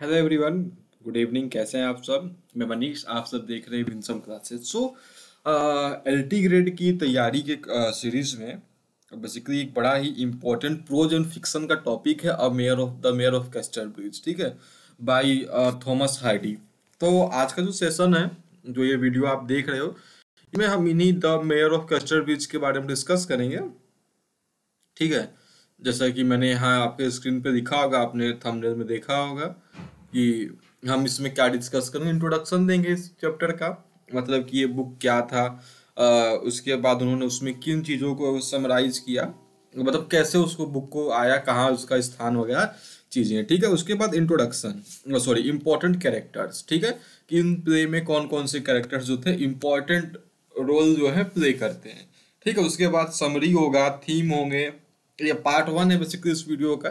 Hello everyone good evening कैसे हैं आप सब मैं मनीष आप सब देख रहे हैं Winsome classes so L T grade की तैयारी के सीरीज uh, में बेसिकली एक बड़ा ही इम्पोर्टेंट प्रोज एंड फिक्सन का टॉपिक है a mayor of the mayor of Casterbridge ठीक है बाय थॉमस हार्डी तो आज का जो सेशन है जो ये वीडियो आप देख रहे हो इसमें हम इन्हीं the mayor of Casterbridge के बारे में डिस्कस करेंगे ठीक है जैसा कि मैंने यहाँ आपके स्क्रीन पे दिखा होगा आपने थंबनेल में देखा होगा कि हम इसमें क्या डिस्कस करेंगे इंट्रोडक्शन देंगे इस चैप्टर का मतलब कि ये बुक क्या था आ, उसके बाद उन्होंने उसमें किन चीज़ों को समराइज किया मतलब कैसे उसको बुक को आया कहाँ उसका स्थान वगैरह चीज़ें ठीक है उसके बाद इंट्रोडक्शन सॉरी इम्पोर्टेंट कैरेक्टर्स ठीक है कि इन प्ले में कौन कौन से कैरेक्टर्स जो थे इम्पोर्टेंट रोल जो है प्ले करते हैं ठीक है उसके बाद समरी होगा थीम होंगे ये पार्ट वन है बेसिकली इस वीडियो का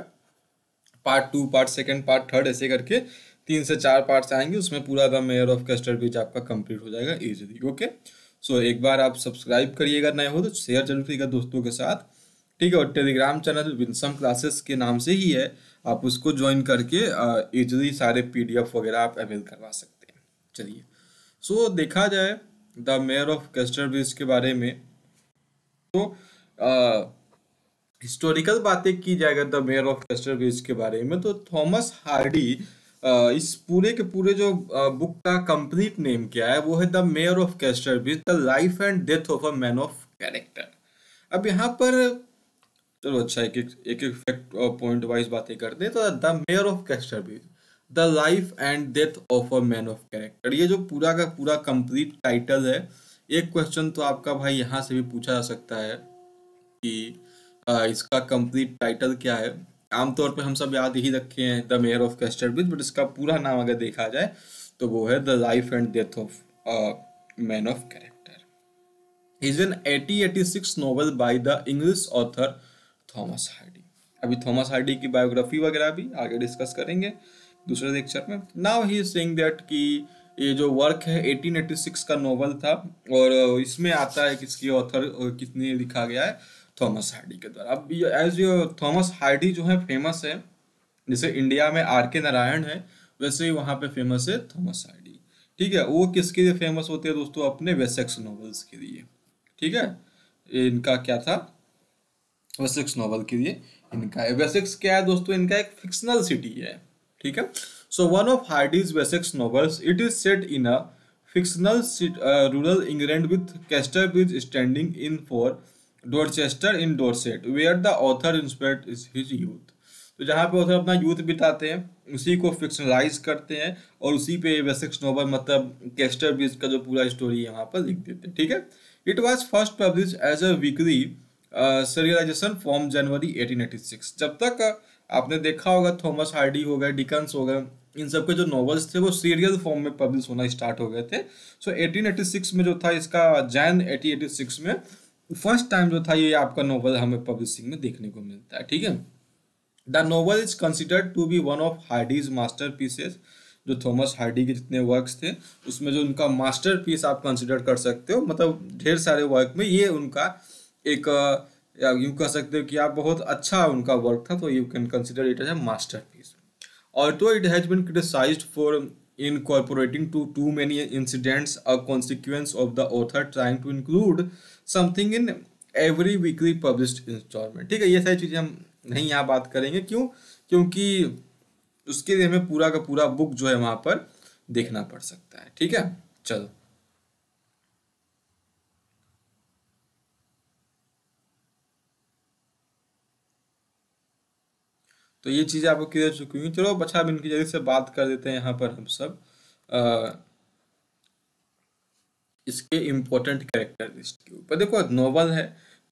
part two part second part third ऐसे करके तीन से चार पार्ट्स आएंगे उसमें पूरा the mayor of Casterbridge आपका कंप्लीट हो जाएगा इजीली ओके सो एक बार आप सब्सक्राइब करिएगा नए हो तो शेयर जरूर करिएगा दोस्तों के साथ ठीक है और टेलीग्राम चैनल विंसम क्लासेस के नाम से ही है आप उसको ज्वाइन करके इजली सारे पी वगैरह आप अवेल करवा सकते हैं चलिए सो so, देखा जाए the mayor of Casterbridge के बारे में तो आ, हिस्टोरिकल बातें की जाए अगर द मेयर ऑफ वेस्टरविच के बारे में तो थॉमस हार्डी इस पूरे के पूरे जो बुक का कंप्लीट नेम क्या है वो है the mayor of Casterbridge the life and death of a man of character अब यहाँ पर चलो तो अच्छा एक एक एक, फैक्ट पॉइंट वाइज बातें करते हैं तो the mayor of Casterbridge the life and death of a man of character ये जो पूरा का पूरा कंप्लीट टाइटल है एक क्वेश्चन तो आपका भाई यहाँ से भी पूछा जा सकता है कि इसका कंप्लीट टाइटल क्या है आमतौर पर हम सब याद ही रखे हैं the mayor of Casterbridge but इसका पूरा नाम अगर देखा जाए तो वो है the life and death of man of character is an eighty eighty six novel by the English author Thomas Hardy अभी थॉमस हार्डी की बायोग्राफी वगैरह भी आगे डिस्कस करेंगे दूसरे लेक्चर में नाउ ही सेइंग दैट कि ये जो वर्क है 1886 का नोवेल था और इसमें आता है किसकी ऑथर कितने लिखा गया है थॉमस हार्डी के द्वारा अब एज थॉमस हार्डी जो है फेमस है जैसे इंडिया में आर के नारायण है वैसे ही वहाँ पे फेमस है थॉमस हार्डी ठीक है वो किसके लिए फेमस होते हैं दोस्तों अपने वेसेक्स नॉवल्स के लिए ठीक है इनका क्या था वेसेक्स नॉवल के लिए इनका वेसेक्स क्या है दोस्तों इनका एक फिक्शनल सिटी है ठीक है so one of Hardy's Wessex novels it is set in a fictional rural England with Caster Casterbridge standing in for Dorchester in Dorset where the author inspect is his youth तो जहाँ पे author अपना youth बिताते हैं उसी को fictionalise करते हैं और उसी पे वेसेक्स नोबल मतलब कैस्टर ब्रिज का जो पूरा स्टोरी है वहाँ पर लिख देते हैं ठीक है it was first publish as a weekly serialization form January 1886 जब तक uh, आपने देखा होगा थॉमस हार्डी हो गए डिकन्स हो गए इन सबके जो नॉवल्स थे वो सीरियल फॉर्म में पब्लिश होना स्टार्ट हो गए थे सो so, 1886 में जो था इसका जैन 1886 में फर्स्ट टाइम जो था ये आपका नोवेल हमें पब्लिशिंग में देखने को मिलता है ठीक है the novel is considered to be one of Hardy's masterpieces जो थॉमस हार्डी के जितने वर्क्स थे उसमें जो उनका मास्टर पीस आप कंसिडर कर सकते हो मतलब ढेर सारे वर्क में ये उनका एक यूँ कह सकते हो कि आप बहुत अच्छा उनका वर्क था तो you can consider it as a masterpiece और तो it has been criticise for incorporating too too many incidents a consequence of the author trying to include something in every weekly publish instalment ठीक है ये सारी चीज़ें हम नहीं यहाँ बात करेंगे क्यों क्योंकि उसके लिए हमें पूरा का पूरा बुक जो है वहाँ पर देखना पड़ सकता है ठीक है चलो तो ये चीज़ें आपको क्लियर चुकी हुई चलो बच्चा अब इनकी जल्दी से बात कर देते हैं यहाँ पर हम सब इसके इम्पोर्टेंट कैरेक्टर के ऊपर देखो नोवल है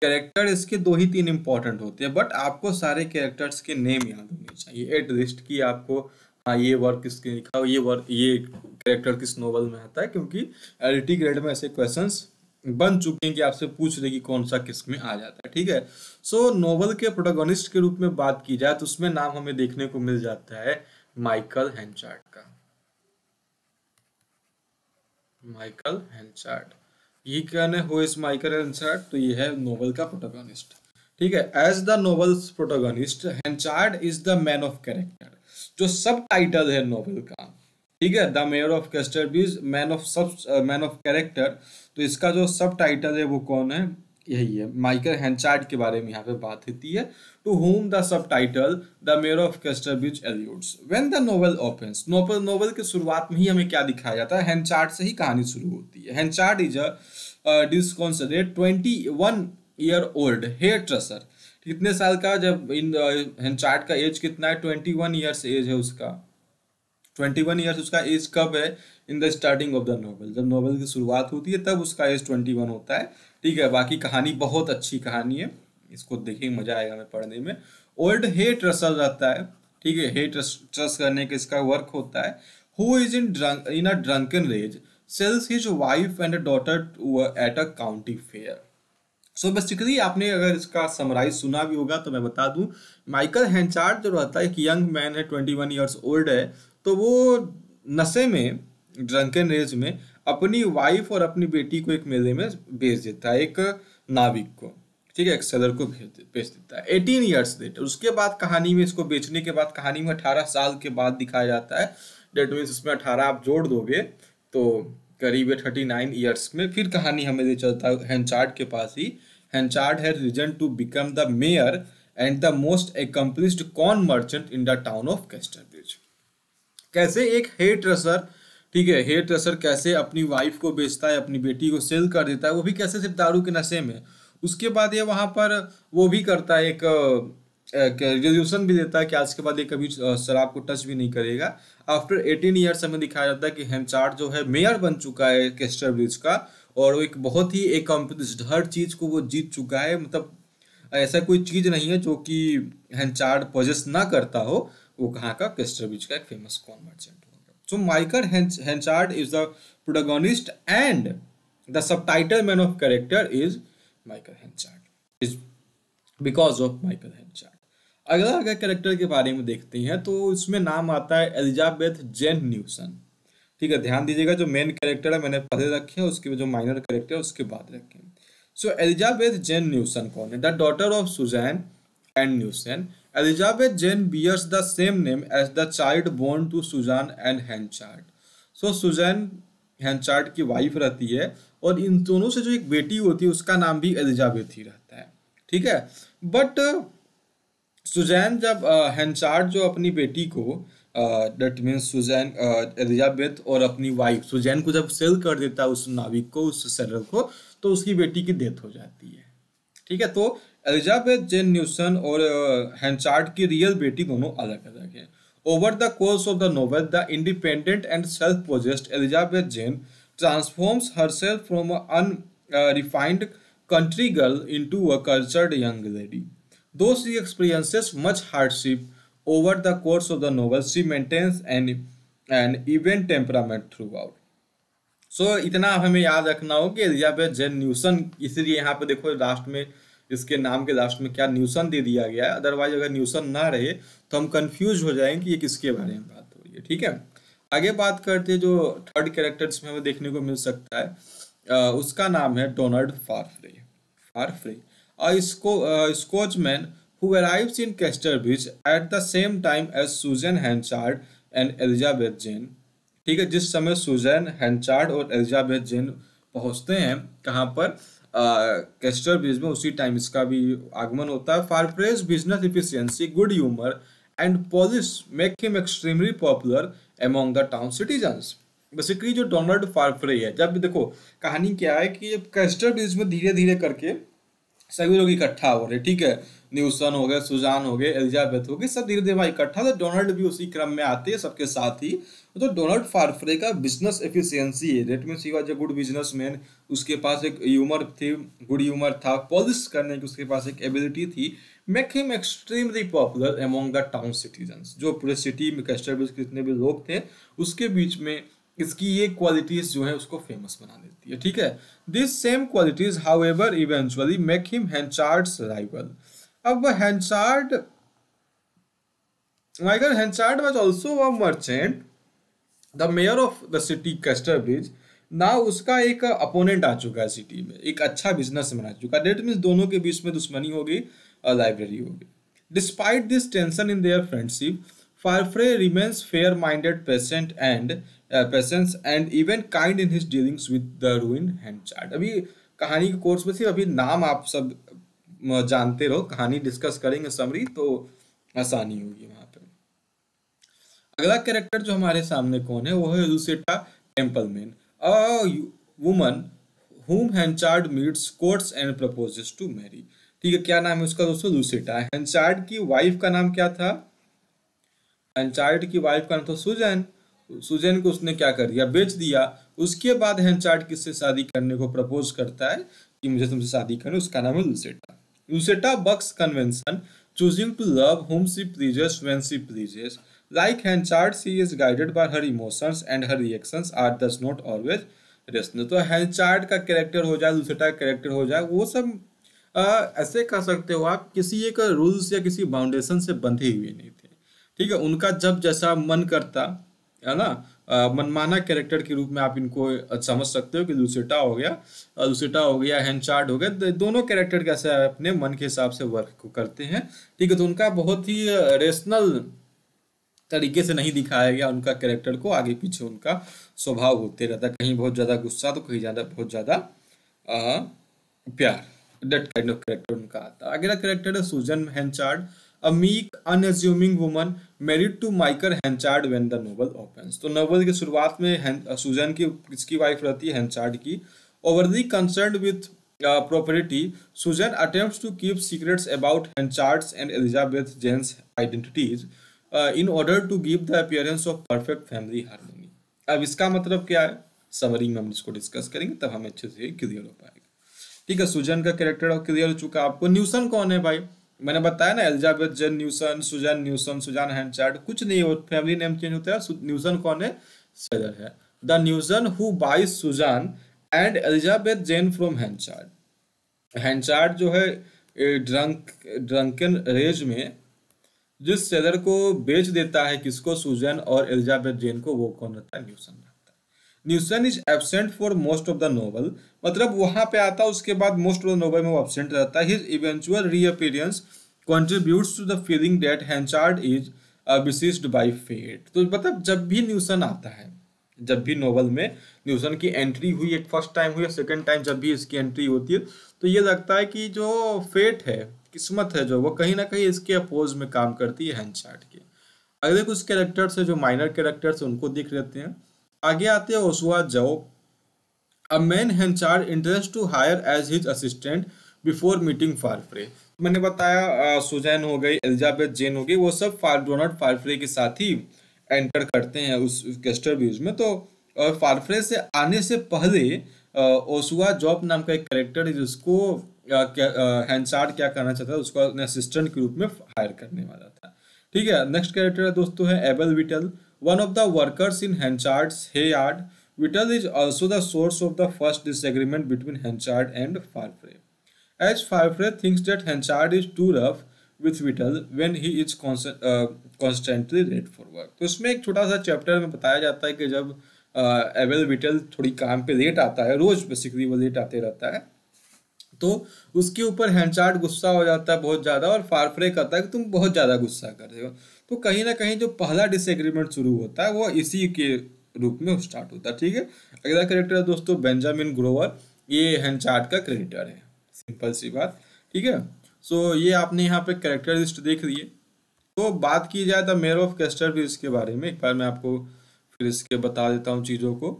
कैरेक्टर इसके दो ही तीन इम्पोर्टेंट होते हैं बट आपको सारे कैरेक्टर्स के नेम याद होने चाहिए एट लिस्ट की आपको हाँ ये वर्क किसके लिखा हो ये वर्क ये कैरेक्टर किस नोवल में आता है क्योंकि एलिटी ग्रेड में ऐसे क्वेश्चन बन चुके हैं कि आपसे पूछ रहे कि कौन सा किस में आ जाता है ठीक है सो so, नोवल के प्रोटोगोनिस्ट के रूप में बात की जाए तो उसमें नाम हमें देखने को मिल जाता है माइकल हैंचार्ट का माइकल हेंसार्ड ये कौन है हु इज माइकल हेंसार्ड तो ये है नोवेल का प्रोटोगनिस्ट ठीक है as the novel protagonist Henchard is the man of character जो सब टाइटल है नोवेल का ठीक है the mayor of Casterbridge man of sub man of character तो इसका जो सब टाइटल है वो कौन है यही है माइकल हैंचार्ड के बारे में यहाँ पे बात होती है to whom the subtitle the mayor of बिच एलियोड्स when the novel open novel novel के शुरुआत में ही हमें क्या दिखाया जाता है हैंचार्ड से ही कहानी शुरू होती है Henchard is a disconsolate twenty one year old hay trusser कितने साल का जब इन हैंचार्ड का एज कितना है ट्वेंटी वन ईयर्स एज है उसका ट्वेंटी वन ईयर्स उसका एज कब है in the starting of the novel जब नॉवल की शुरुआत होती है तब उसका एज ट्वेंटी वन होता है ठीक है बाकी कहानी बहुत अच्छी कहानी है इसको देखिए मजा आएगा हमें पढ़ने में ओल्ड हेट रसल रहता है ठीक है हेट ट्रस्ट करने का इसका वर्क होता है who is in drunk in a drunken rage sells his wife and daughter at a county fair so basically आपने अगर इसका समराइज सुना भी होगा तो मैं बता दूं माइकल हैंचार्ड जो रहता है एक यंग मैन है ट्वेंटी वन ईयर्स ओल्ड है तो वो नशे में ड्रंकन रेज में अपनी वाइफ और अपनी बेटी को एक मेले में भेज देता है एक नाविक को ठीक है एक सेलर को भेज बेच देता है एटीन ईयर्स लेटर उसके बाद कहानी में इसको बेचने के बाद कहानी में अठारह साल के बाद दिखाया जाता है डेट मीन्स उसमें अठारह आप जोड़ दोगे तो करीब थर्टी नाइन ईयर्स में फिर कहानी हमें ले चलता है हैंचार्ड के पास ही हैंचार्ड है reason to become the mayor and the most accomplished corn merchant in the town of Caster कैसे एक हेड रसर ठीक है हेयर ट्रेसर कैसे अपनी वाइफ को बेचता है अपनी बेटी को सेल कर देता है वो भी कैसे सिर्फ दारू के नशे में उसके बाद ये वहाँ पर वो भी करता है एक रेजोल्यूशन भी देता है कि आज के बाद ये कभी शराब को टच भी नहीं करेगा आफ्टर एटीन ईयर्स हमें दिखाया जाता है कि हेमचार्ट जो है मेयर बन चुका है केस्टर ब्रिज का और वो एक बहुत ही एक एकम्पलिस्ड हर चीज़ को वो जीत चुका है मतलब ऐसा कोई चीज़ नहीं है जो कि हेमचार्ट पजेस ना करता हो वो कहाँ का केस्टर ब्रिज का एक famous corn merchant So Michael Henchard is the protagonist and the subtitle man of character is Michael Henchard. Is because of Michael Henchard. अगला अगर कैरेक्टर के बारे में देखते हैं तो इसमें नाम आता है एलिजाबेथ जेन न्यूसन ठीक है ध्यान दीजिएगा जो मेन कैरेक्टर है मैंने पहले रखे हैं उसके जो माइनर कैरेक्टर है उसके बाद रखे हैं सो एलिजाबेथ जेन न्यूसन कौन है the daughter of Susan and Newson Elizabeth Jane bears the same name as the child born to Susan and Henchard so Suzanne Henchard की वाइफ रहती है और इन दोनों से जो एक बेटी होती है उसका नाम भी एलिजाबेथ ही रहता है ठीक है बट सुजैन uh, जब हैंचार्ड uh, जो अपनी बेटी को डेट मीन सुजैन एलिजाबेथ और अपनी वाइफ सुजैन को जब सेल कर देता है उस नाविक को उस सेलर को तो उसकी बेटी की डेथ हो जाती है ठीक है तो एलिजाबेथ जेन न्यूसन और हैंचार्ड की रियल बेटी दोनों अलग अलग हैं over the course of the novel the independent and self possessed Elizabeth Jane transforms herself from unrefined country girl into a cultured young lady though she experiences much hardship over the course of the novel she maintains an an even temperament throughout so इतना हमें याद रखना हो कि Elizabeth जेन न्यूसन इसलिए यहाँ पे देखो लास्ट में इसके नाम के लास्ट में क्या न्यूसन दे दिया गया है अदरवाइज अगर न्यूसन ना रहे तो हम कंफ्यूज हो जाएंगे कि ये किसके बारे में बात हो रही है ठीक है आगे बात करते हैं जो थर्ड कैरेक्टर्स में हमें देखने को मिल सकता है आ, उसका नाम है डोनाल्ड फारफ्रे फारफ्रे और इसको Scotchman who arrives in Casterbridge at the same time as Susan Henchard and Elizabeth Jane ठीक है जिस समय सुजन हैंचार्ड और एलिजाबेथ जेन पहुंचते हैं कहाँ पर कैस्टर बीज में उसी टाइम इसका भी आगमन होता है Farfrae's business efficiency good humour and polish make him extremely popular among the town citizens basically जो डोनाल्ड फारफ्रे है जब देखो कहानी क्या है कि कैस्टर ब्रिज में धीरे धीरे करके सभी लोग इकट्ठा हो रहे ठीक है न्यूसन हो गए सुजान हो गए एलिजाबेथ हो गए सब धीरे धीरे भाई इकट्ठा तो डोनाल्ड भी उसी क्रम में आते हैं सबके साथ ही तो डोनाल्ड फारफ्रे का बिजनेस एफिशिएंसी है रेट में he was a good businessman उसके पास एक यूमर थी गुड यूमर था पॉलिश करने की उसके पास एक एबिलिटी थी make him extremely popular among the town citizen जो पूरे सिटी में कस्टर्बिस जितने भी लोग थे उसके बीच में इसकी ये क्वालिटीज जो है उसको फेमस बना देती है ठीक है this same qualities however eventually make him hand Henchard's rival अब Henchard Michael was also a merchant the mayor of the city city bridge ना उसका एक अपोनेंट आ चुका है सिटी में एक अच्छा बिजनेस मैन आ चुका डेट मीन्स दोनों के बीच में दुश्मनी होगी और लाइब्रेरी होगी despite this tension in their friendship Farfrae remains fair minded patient and patience and even kind in his dealings with the ruin Henchard अभी कहानी के कोर्स में सिर्फ अभी नाम आप सब जानते रहो कहानी डिस्कस करेंगे समरी तो आसानी होगी वहां पर अगला कैरेक्टर जो हमारे सामने कौन है वो है रूसेटा टेम्पलमैन a woman whom Henchard meets courts and proposes to marry ठीक है क्या नाम है उसका दोस्तों रूसेटा हैंचार्ड की वाइफ का नाम क्या था हैंचार्ड की वाइफ का नाम था सुजैन सुजैन को उसने क्या कर दिया बेच दिया उसके बाद हैंचार्ड किससे शादी करने को प्रपोज करता है कि मुझे तुमसे शादी करनी उसका नाम है लुसेटा Lucetta bucks convention, choosing to love whom she pleases when she pleases. Like Henchard, she is guided by her emotions and her reactions are does not always rational. तो हैंचार्ड का कैरेक्टर हो जाए लुसेटा का कैरेक्टर हो जाए वो सब आ, ऐसे कह सकते हो आप किसी एक रूल्स या किसी बाउंडेशन से बंधे हुए नहीं थे ठीक है उनका जब जैसा मन करता है ना मनमाना कैरेक्टर के रूप में आप इनको समझ सकते हो कि लुसेटा हो गया लुसेटा हो गया हैंचार्ड हो गया दोनों कैरेक्टर कैसे अपने मन के हिसाब से वर्क को करते हैं ठीक है तो उनका बहुत ही रेशनल तरीके से नहीं दिखाया गया उनका कैरेक्टर को आगे पीछे उनका स्वभाव होते रहता है कहीं बहुत ज़्यादा गुस्सा तो कहीं ज़्यादा बहुत ज़्यादा प्यार डेट काइंड ऑफ कैरेक्टर उनका आता अगला कैरेक्टर है Susan Henchard a meek unassuming woman married to Michael Henchard when the novel opens तो नोवल की शुरुआत में सुजन uh, की किसकी वाइफ रहती है हैंचार्ड की over the concern with property Susan attempt to keep secrets about Henchard's and Elizabeth Jane's identities in order to give the appearance of perfect family harmony अब इसका मतलब क्या है समरी में हम इसको डिस्कस करेंगे तब हम अच्छे से क्लियर हो पाएगा ठीक है सुजन का कैरेक्टर क्लियर हो चुका है आपको न्यूसन कौन है भाई मैंने बताया ना एलिजाबेथ जन न्यूसन सुजन न्यूसन सुजान हैंडचार्ड कुछ नहीं हो फैमिली नेम चेंज होता है न्यूसन कौन है सेजर है the Newson who by Susan and Elizabeth Jane from Henchard Henchard जो है ड्रंक ड्रंकन रेज में जिस सेलर को बेच देता है किसको सुजन और एलिजाबेथ जेन को वो कौन होता है Newson Newson is absent for most of the novel मतलब वहां पे आता उसके बाद मोस्ट ऑफ द नोवल में वो एबसेंट रहता है his eventual reappearance contribute to the feeling that Henchard is विशिष्ट बाई फेट तो मतलब जब भी न्यूसन आता है जब भी नोवल में न्यूसन की एंट्री हुई एक फर्स्ट टाइम हुई या सेकेंड टाइम जब भी इसकी एंट्री होती है तो ये लगता है कि जो फेट है किस्मत है जो वो कहीं ना कहीं इसके अपोज में काम करती है हैंचार्ट के अगले कुछ कैरेक्टर्स है जो माइनर कैरेक्टर्स उनको दिख लेते हैं आगे आते हैं ओसुआ जाओ a man Henchard interest to hire as his assistant before meeting Farfrae मैंने बताया सुजैन हो गई एलिजाबेथ जेन हो गई वो सब फार डोनाल्ड फारफ्रे के साथ ही एंटर करते हैं उस गेस्टर व्यूज में तो फारफ्रे से आने से पहले ओसुआ जॉब नाम का एक करेक्टर है जिसको हैंसार्ड क्या करना चाहता है उसको अपने असिस्टेंट के रूप में हायर करने वाला था ठीक है नेक्स्ट कैरेक्टर दोस्तों है Abel Whittle One of the workers in Henchard's hayyard, Whittle is also the source of the first disagreement between Henchard and Farfrae. As Farfrae thinks that Henchard is too rough with Whittle when he is constantly late for work. तो इसमें एक छोटा सा chapter में बताया जाता है कि जब एवेल विटल थोड़ी काम पे लेट आता है रोज बेसिकली वो लेट आते रहता है तो उसके ऊपर हैंडचार्ट गुस्सा हो जाता है बहुत ज़्यादा और फारफरे कहता है कि तुम बहुत ज़्यादा गुस्सा कर रहे हो तो कहीं ना कहीं जो पहला डिसएग्रीमेंट शुरू होता है वो इसी के रूप में स्टार्ट होता है ठीक है अगला करेक्टर है दोस्तों बेंजामिन ग्रोवर ये हैंचार्ट का क्रेडिटर है सिंपल सी बात ठीक है सो so, ये आपने यहाँ पे करेक्टर लिस्ट देख लिए तो बात की जाए द मेयर ऑफ कैस्टर भी इसके बारे में एक बार मैं आपको फिर इसके बता देता हूँ चीज़ों को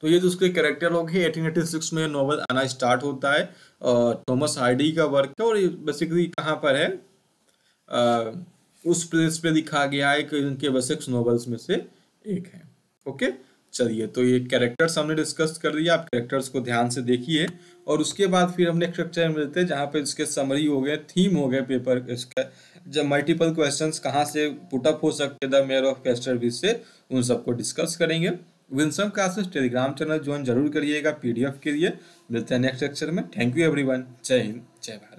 तो ये जो उसके कैरेक्टर लोग हैं एटीन एटी सिक्स में नॉवल आना स्टार्ट होता है और थॉमस हार्डी का वर्क है और ये बेसिकली कहाँ पर है उस प्लेस पे लिखा गया है कि उनके वसेक्स नॉवल्स में से एक है ओके चलिए तो ये कैरेक्टर्स हमने डिस्कस कर दिया आप कैरेक्टर्स को ध्यान से देखिए और उसके बाद फिर हमने स्ट्रक्चर में मिलते हैं जहाँ पे इसके समरी हो गए थीम हो गए पेपर इसका जब मल्टीपल क्वेश्चन कहाँ से पुटअप हो सकते the mayor of Casterbridge से उन सबको डिस्कस करेंगे Winsome classes Telegram channel join जरूर करिएगा पीडीएफ के लिए मिलते हैं नेक्स्ट लेक्चर में थैंक यू एवरीवन जय हिंद जय भारत